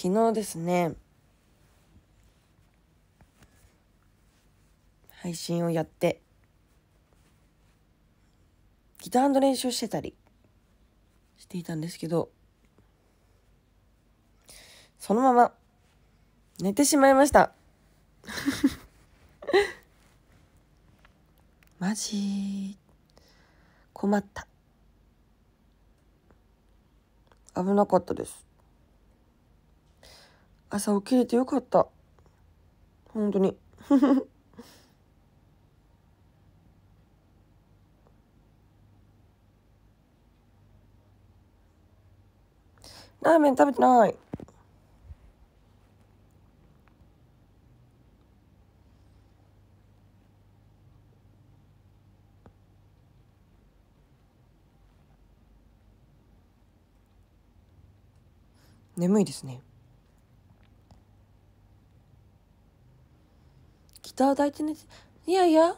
昨日ですね配信をやってギターの練習してたりしていたんですけどそのまま寝てしまいました マジ困った危なかったです朝起きれてよかった本当に ラーメン食べてない眠いですね daha da e いや i ğ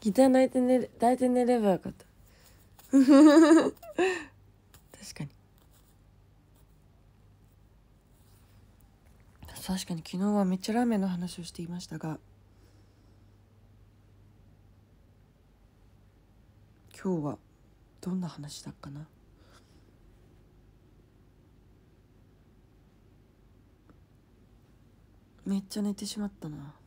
ギター泣いて寝る、抱いて寝ればよかった。確かに。確かに昨日はめっちゃラーメンの話をしていましたが今日はどんな話だっかなめっちゃ寝てしまったな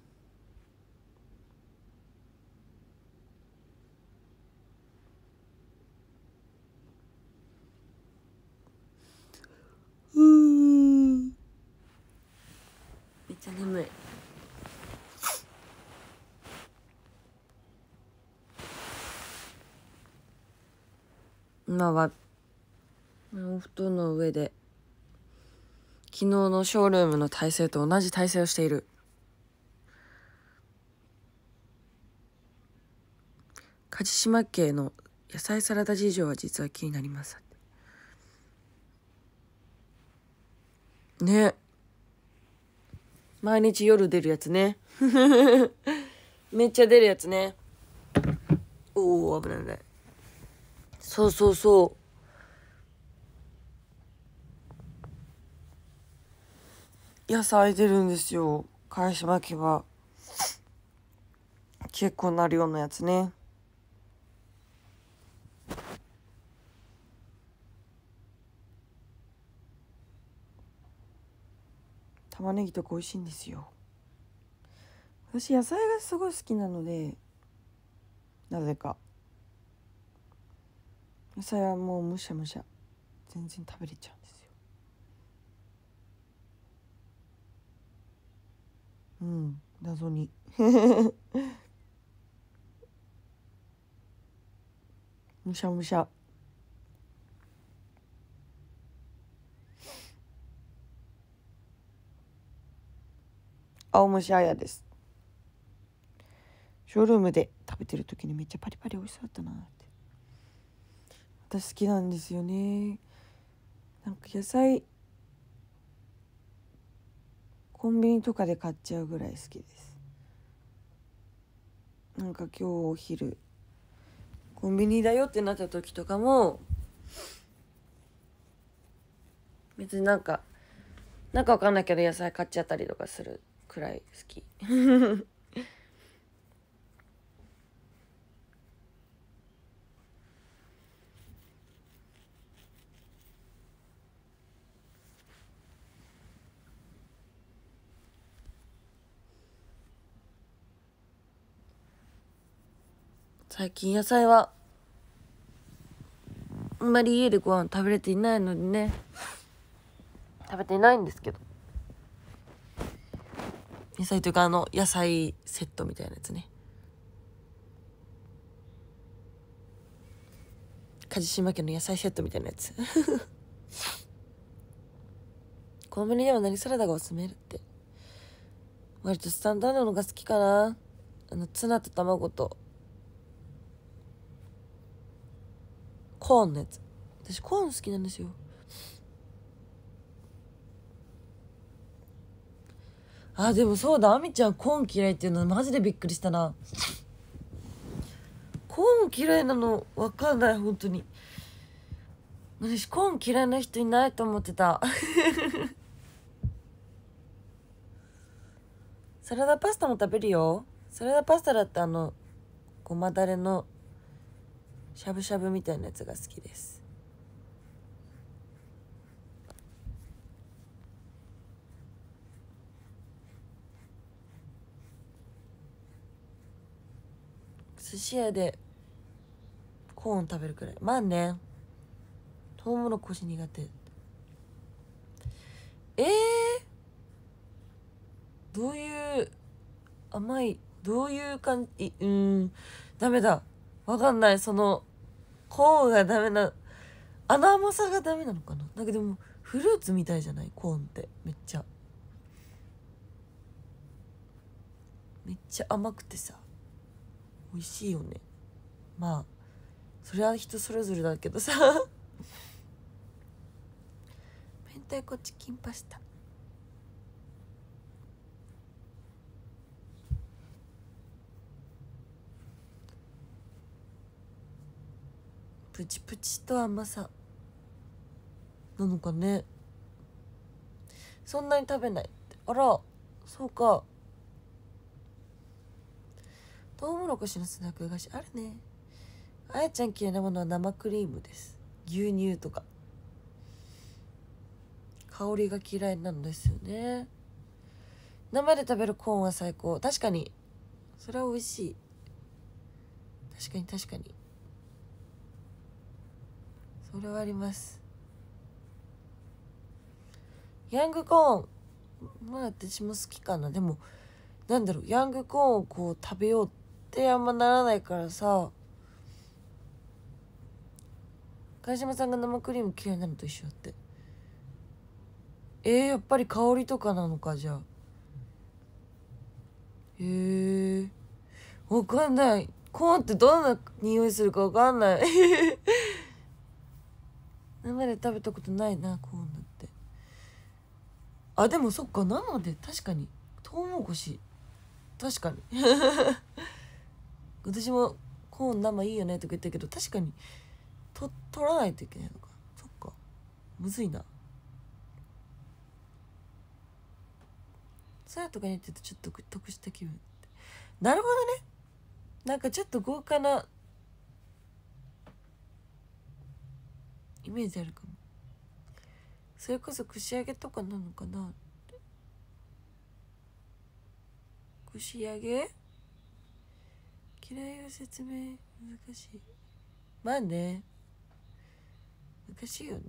今はお布団の上で昨日のショールームの体勢と同じ体勢をしている梶島家の野菜サラダ事情は実は気になりますね毎日夜出るやつね めっちゃ出るやつねおお危ない危ないそうそうそう野菜出るんですよ返し巻きは結構なるようなやつね玉ねぎとか美味しいんですよ私野菜がすごい好きなのでなぜかそれはもうむしゃむしゃ全然食べれちゃうんですようん謎に むしゃむしゃ青虫あやですショールームで食べてる時にめっちゃパリパリ美味しそうだったなって私好きなんですよねなんか野菜コンビニとかで買っちゃうぐらい好きですなんか今日お昼コンビニだよってなった時とかも別になんかなんかわかんないけど野菜買っちゃったりとかするくらい好き最近野菜はあんまり家でご飯食べれていないのにね食べていないんですけど野菜というかあの野菜セットみたいなやつね梶島家の野菜セットみたいなやつ コンビニでは何サラダがおすすめるって割とスタンダードのが好きかなあのツナと卵とコーンのやつ私コーン好きなんですよあでもそうだあみちゃんコーン嫌いっていうのマジでびっくりしたなコーン嫌いなの分かんない本当に私コーン嫌いな人いないと思ってた サラダパスタも食べるよサラダパスタだってあのごまだれのしゃぶしゃぶみたいなやつが好きです寿司屋でコーン食べるくらいまあねトウモロコシ苦手えー、どういう甘いどういう感じうんダメだわかんないそのコーンがダメなあの甘さがダメなのかなだけどもフルーツみたいじゃないコーンってめっちゃめっちゃ甘くてさ美味しいよねまあそれは人それぞれだけどさ 明太子チキンパスタプチプチと甘さなのかねそんなに食べないあらそうかトウモロコシのスナック菓子あるねあやちゃん嫌いなものは生クリームです牛乳とか香りが嫌いなんですよね生で食べるコーンは最高確かにそれは美味しい確かに確かにそれはありますヤングコーンまあ私も好きかなでもなんだろうヤングコーンをこう食べようってあんまならないからさ川島さんが生クリーム嫌いなのと一緒ってえー、やっぱり香りとかなのかじゃあへえー、わかんないコーンってどんな匂いするかわかんない食べたことないなコーンだってあでもそっか生で確かにトウモコシ確かに 私もコーン生いいよねとか言ったけど確かにと取らないといけないのかそっかむずいなやとかに言ってるとちょっと得した気分なるほどねなんかちょっと豪華なイメージあるかもそれこそ串揚げとかなのかな串揚げ嫌いを説明難しいまあね難しいよね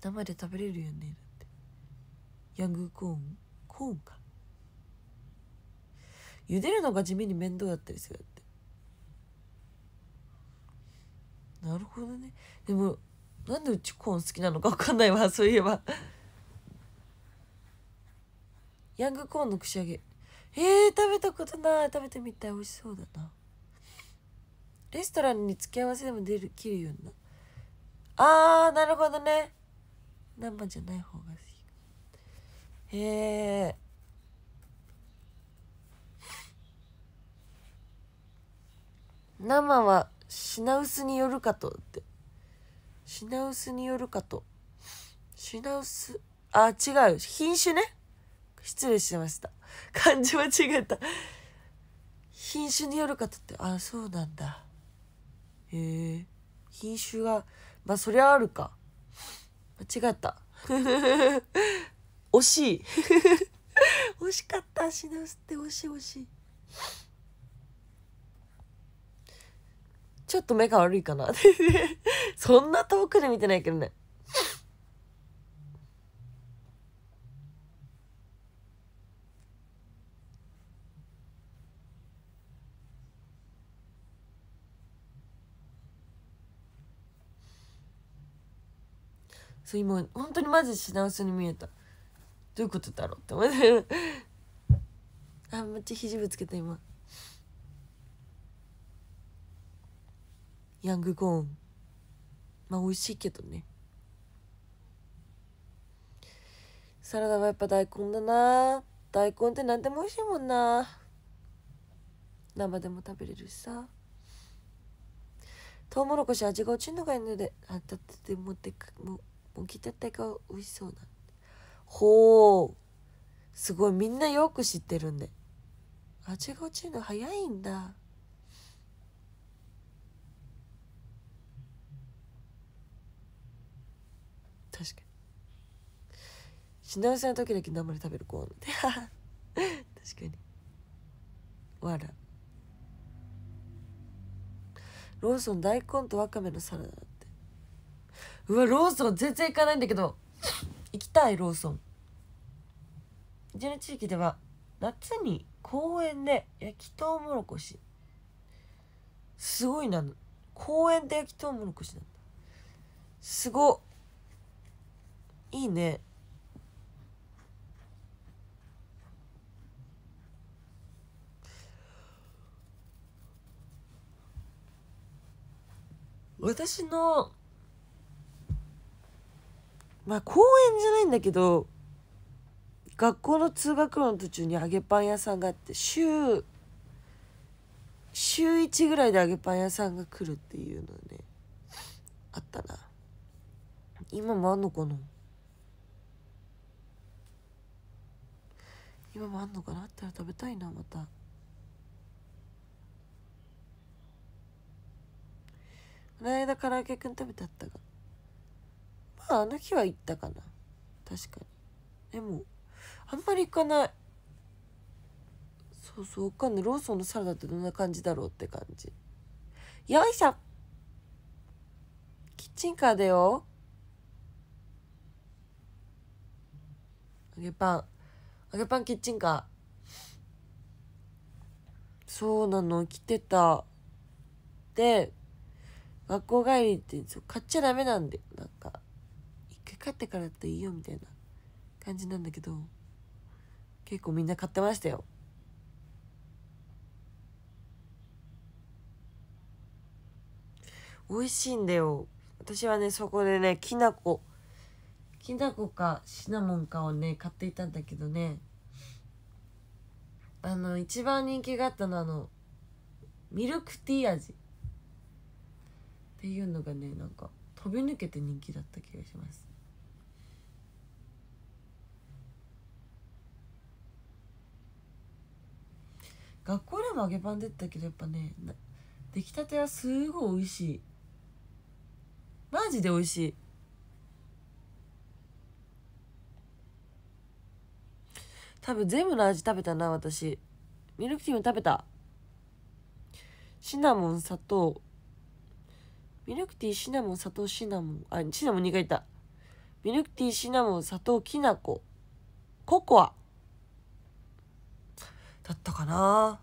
生で食べれるよねだってヤングコーンコーンか茹でるのが地味に面倒だったりするってなるほどねでもなんでうちコーン好きなのか分かんないわ そういえばヤングコーンの串揚げえー、食べたことない食べてみたい美味しそうだなレストランに付き合わせでも出る切るようなあーなるほどね生じゃない方が好きへえ生は品薄によるかとって品薄によるかと。品薄あ、違う。品種ね。失礼しました。漢字間違えた。品種によるかとって、あ、そうなんだ。へえ。品種が、まあ、そりゃあるか。間違った。惜しい。惜しかった。品薄って惜しい惜しい。ちょっと目が悪いかな そんな遠くで見てないけどねそう今本当にマジ品薄に見えたどういうことだろうって思ってあんっちゃ肘ぶつけた今。ヤングコーンまあ美味しいけどねサラダはやっぱ大根だな大根って何でも美味しいもんな生でも食べれるしさトウモロコシ味が落ちるのがいいのであったって持ってくももったてが美味しそうなほうすごいみんなよく知ってるんで味が落ちるの早いんだ確かに品薄な時だけ生で食べるコーン確かにわらローソン大根とわかめのサラダだってうわローソン全然行かないんだけど行きたいローソンうちの地域では夏に公園で焼きとうもろこしすごいな公園で焼きとうもろこしなんだすごっいいね私のまあ公園じゃないんだけど学校の通学路の途中に揚げパン屋さんがあって週週1ぐらいで揚げパン屋さんが来るっていうのねあったな今もあんのかな今もあんのかなあったら食べたいなまたこの間唐揚げくん食べてあったがまああの日は行ったかな確かにでもあんまり行かないそうそうわかんないローソンのサラダってどんな感じだろうって感じよいしょキッチンカーだよ揚げパン揚げパンキッチンカーそうなの来てたで学校帰りって買っちゃダメなんでなんか一回買ってからだといいよみたいな感じなんだけど結構みんな買ってましたよ美味しいんだよ私はねそこでねきな粉きな粉かシナモンかをね買っていたんだけどねあの一番人気があったのはあのミルクティー味っていうのがねなんか飛び抜けて人気だった気がします学校でも揚げパン出たけどやっぱね出来たてはすごい美味しいマジで美味しい多分全部の味食べたな私ミルクティーも食べたシナモン砂糖ミルクティーシナモン砂糖シナモンあシナモン2回いたミルクティーシナモン砂糖きな粉ココアだったかな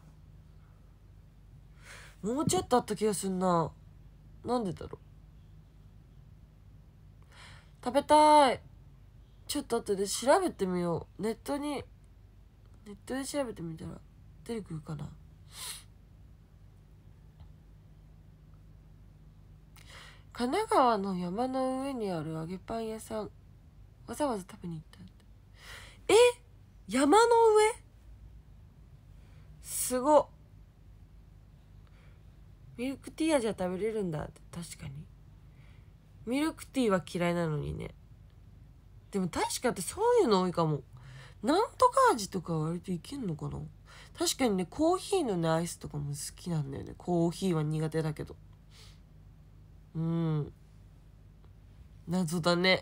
もうちょっとあった気がすんななんでだろう食べたいちょっと後で調べてみようネットにネットで調べてみたら出てくるかな神奈川の山の上にある揚げパン屋さんわざわざ食べに行ったえ山の上すごっミルクティー味は食べれるんだって確かにミルクティーは嫌いなのにねでも確かってそういうの多いかもなんとか味とか割といけんのかな確かにねコーヒーのねアイスとかも好きなんだよねコーヒーは苦手だけどうん謎だね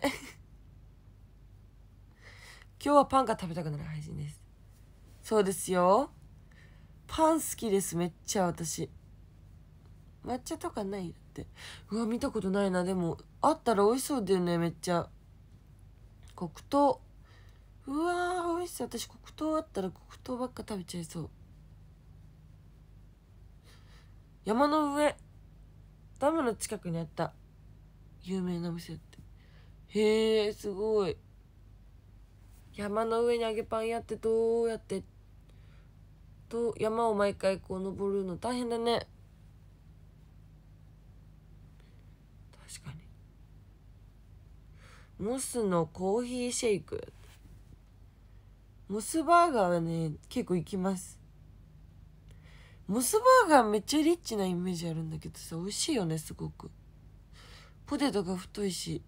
今日はパンが食べたくなる配信ですそうですよパン好きですめっちゃ私抹茶とかないってうわ見たことないなでもあったら美味しそうだよねめっちゃ黒糖うわ美味しそう私黒糖あったら黒糖ばっか食べちゃいそう山の上ダムの近くにあった有名な店ってへえすごい山の上に揚げパンやってどうやってと山を毎回こう登るの大変だね確かにモスのコーヒーシェイクモスバーガーはね、結構行きます。モスバーガーめっちゃリッチなイメージあるんだけどさ、美味しいよね、すごく。ポテトが太いし、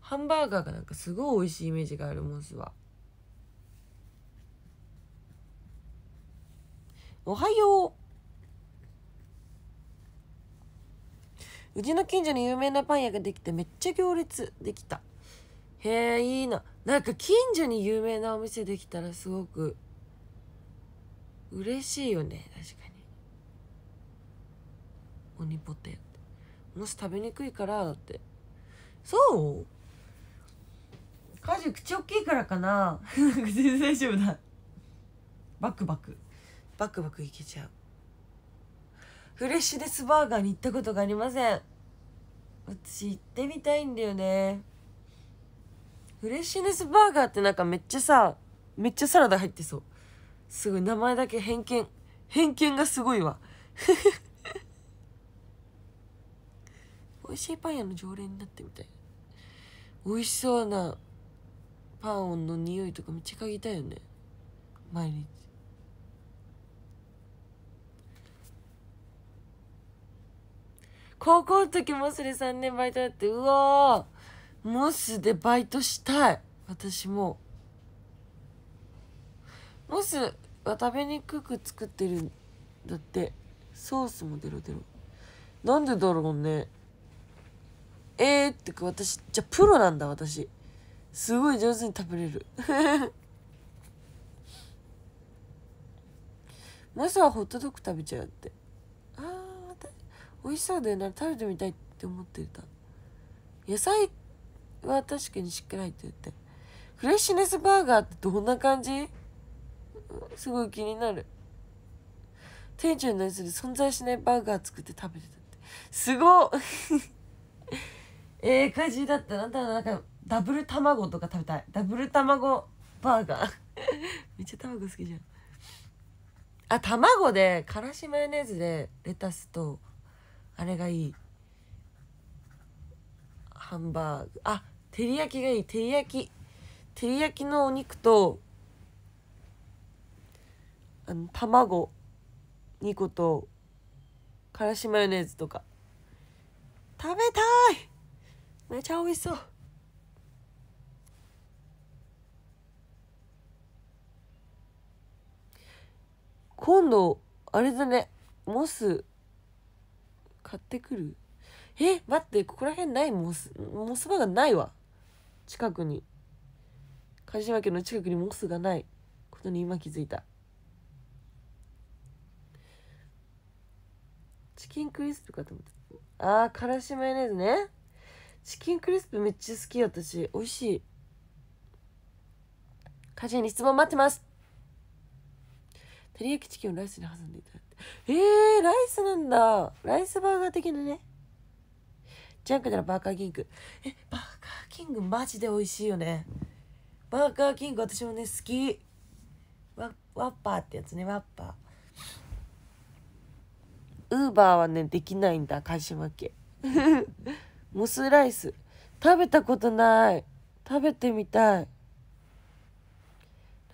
ハンバーガーがなんかすごい美味しいイメージがある、モスは。おはよううちの近所に有名なパン屋ができてめっちゃ行列できたへえいいななんか近所に有名なお店できたらすごく嬉しいよね確かに鬼ポテもし食べにくいからだってそう果樹口大きいからかな全然大丈夫だバクバクバクバクいけちゃうフレッシュデスバーガーに行ったことがありません私行ってみたいんだよねフレッシュネスバーガーってなんかめっちゃさめっちゃサラダ入ってそうすごい名前だけ偏見偏見がすごいわ 美味しいパン屋の常連になってみたい美味しそうなパンの匂いとかめっちゃ嗅ぎたいよね毎日高校の時もそれ3年バイトだってうわーモスでバイトしたい私もモスは食べにくく作ってるんだってソースもデロデロなんでだろうねえー、ってか私じゃプロなんだ私すごい上手に食べれる モスはホットドッグ食べちゃうってあー美味しそうだよな食べてみたいって思ってた野菜は確かにしっかり入ってるってフレッシュネスバーガーってどんな感じすごい気になる店長に対する存在しないバーガー作って食べてたってすごっ ええ感じ事だったなんだろうなんかダブル卵とか食べたいダブル卵バーガー めっちゃ卵好きじゃんあ卵でからしマヨネーズでレタスとあれがいいハンバーグあ照り焼きがいい照り焼き照り焼きのお肉とあの卵2個とからしマヨネーズとか食べたいめちゃ美味しそう今度あれだねモス買ってくるえ待ってここら辺ないモスモスバーガーないわ近くに島家の近くにモスがないことに今気づいたチキンクリスプかと思ったあーからしマヨネーズねチキンクリスプめっちゃ好き私美味しい家事に質問待ってます照り焼きチキンをライスに挟んでいただいてえー、ライスなんだライスバーガー的なねジャンクならバーガーキングえバーガーキングマジで美味しいよねバーガーキング私もね好きワッパーってやつねワッパーウーバーはねできないんだ鹿島家モスライス食べたことない食べてみたい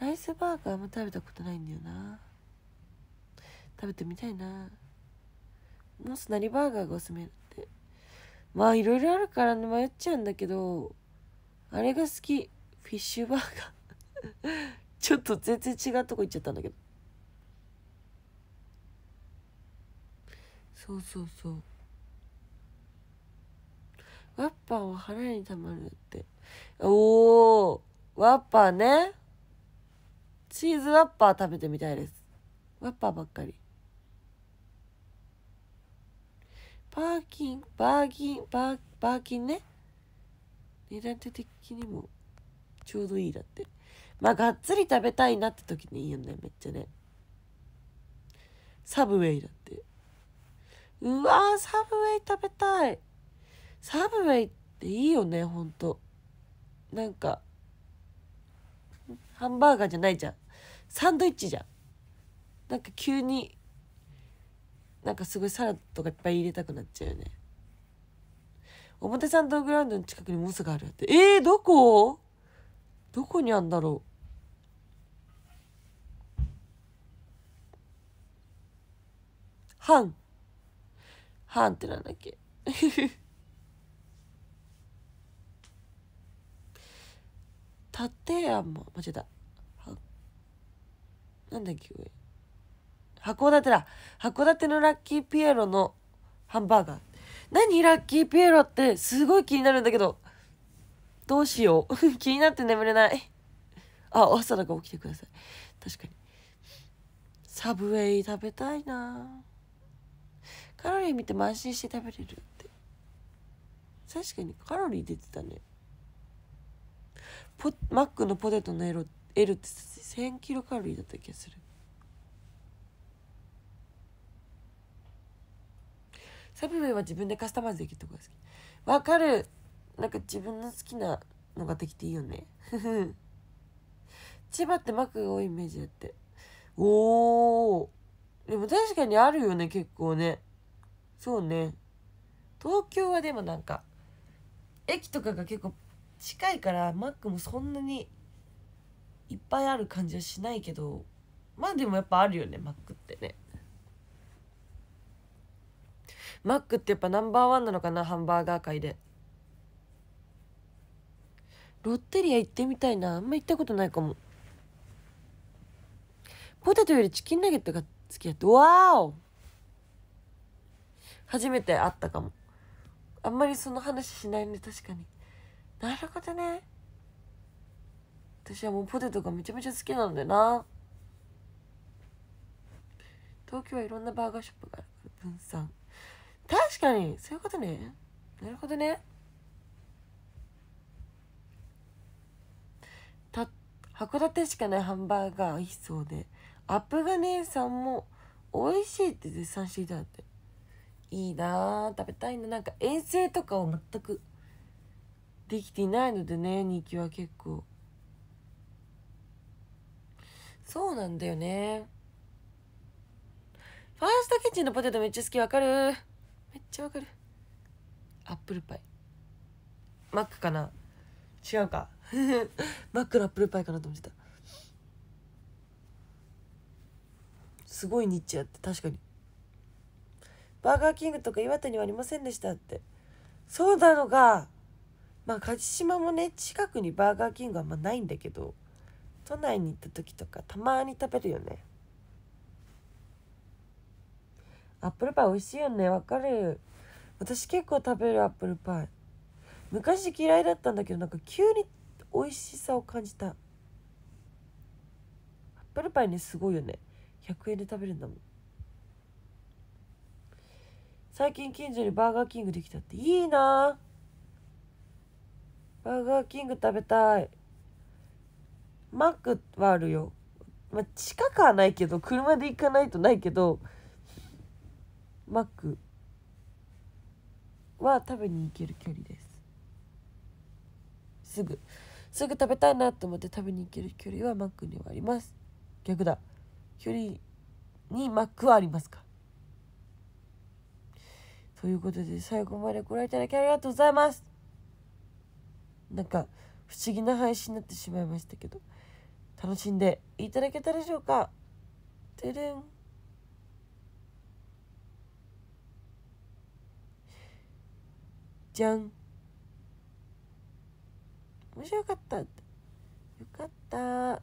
ライスバーガーも食べたことないんだよな食べてみたいなモス何バーガーがおすすめまあいろいろあるから迷っちゃうんだけどあれが好きフィッシュバーガー ちょっと全然違うとこ行っちゃったんだけどそうそうそうワッパーは腹にたまるっておおワッパーねチーズワッパー食べてみたいですワッパーばっかりパーキン、バーキン、バー、バーキンね。値段的にもちょうどいいだって。まあ、がっつり食べたいなって時にいいよね、めっちゃね。サブウェイだって。うわサブウェイ食べたい。サブウェイっていいよね、ほんと。なんか、ハンバーガーじゃないじゃん。サンドイッチじゃん。なんか急になんかすごいサラダとかいっぱい入れたくなっちゃうよね表参道グラウンドの近くにモスがあるってえー、どこどこにあんだろうハンハンってなんだっけ 立山間違えたなんだっけ上函館だ函館のラッキーピエロのハンバーガー何ラッキーピエロってすごい気になるんだけどどうしよう 気になって眠れないあ朝だから起きてください確かにサブウェイ食べたいなカロリー見て慢心して食べれるって確かにカロリー出てたねポマックのポテトの L, L って1000キロカロリーだった気がするカピェは自分でカスタマイズできるとこが好きわかるなんか自分の好きなのができていいよね千葉ってマックが多いイメージだっておおでも確かにあるよね結構ねそうね東京はでもなんか駅とかが結構近いからマックもそんなにいっぱいある感じはしないけどまあでもやっぱあるよねマックってねマックってやっぱナンバーワンなのかなハンバーガー界でロッテリア行ってみたいなあんま行ったことないかもポテトよりチキンナゲットが好きやってわお初めて会ったかもあんまりその話しないで確かになるほどね私はもうポテトがめちゃめちゃ好きなんだよな東京はいろんなバーガーショップがあるから分散確かにそういうことねなるほどねた函館しかないハンバーガーいしそうでアップが姉さんも美味しいって絶賛していたっていいな食べたいななんか遠征とかを全くできていないのでね人気は結構そうなんだよねファーストキッチンのポテトめっちゃ好きわかるちゃわかるアップルパイマックかな違うか マックのアップルパイかなと思ってたすごいニッチやって確かにバーガーキングとか岩手にはありませんでしたってそうなのかまあ鹿島もね近くにバーガーキングはあんまないんだけど都内に行った時とかたまに食べるよねアップルパイ美味しいよねわかる私結構食べるアップルパイ昔嫌いだったんだけどなんか急に美味しさを感じたアップルパイねすごいよね100円で食べるんだもん最近近所にバーガーキングできたっていいなバーガーキング食べたいマックはあるよまあ近くはないけど車で行かないとないけどマックは食べに行ける距離ですすぐすぐ食べたいなと思って食べに行ける距離はマックにはあります逆だ距離にマックはありますかということで最後までご覧いただきありがとうございますなんか不思議な配信になってしまいましたけど楽しんでいただけたでしょうかてれんじゃん面白かったよかった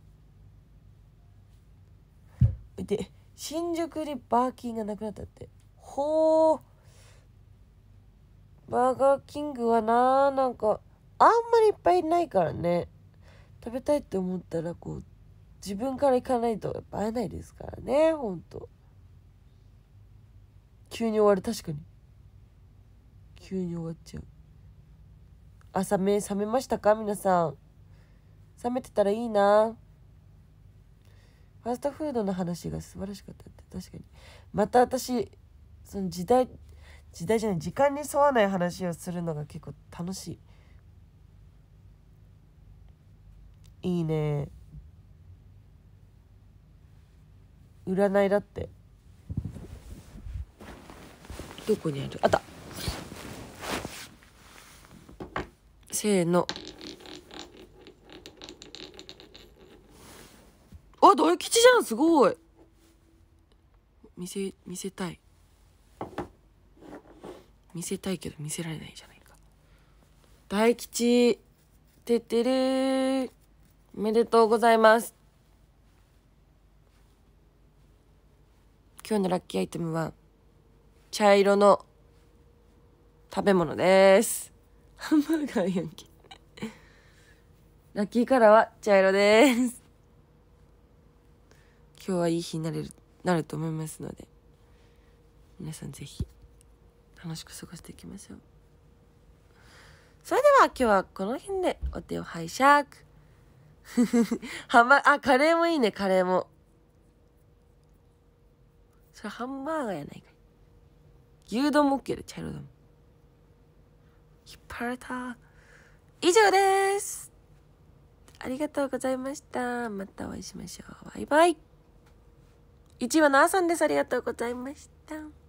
で新宿でバーキンがなくなったってほうバーガーキングはなーなんかあんまりいっぱいないからね食べたいって思ったらこう自分から行かないとやっぱ会えないですからねほんと急に終わる確かに急に終わっちゃう朝目覚めましたか皆さん覚めてたらいいなファストフードの話が素晴らしかったって確かにまた私その時代時代じゃない時間に沿わない話をするのが結構楽しいいいね占いだってどこにあるあったせーの。あ、大吉じゃんすごい見せ、見せたい。見せたいけど見せられないじゃないか。大吉、てってれー。おめでとうございます。今日のラッキーアイテムは、茶色の食べ物です。ハンバーガーやんけラッキーカラーは茶色です今日はいい日になれる、なると思いますので、皆さんぜひ、楽しく過ごしていきましょう。それでは今日はこの辺でお手を拝借。ハンバーあ、カレーもいいね、カレーも。それハンバーガーやないかい。牛丼も OK で、茶色丼も。引っ張られた。以上です。ありがとうございました。またお会いしましょう。バイバイ。1話のあさんです。ありがとうございました。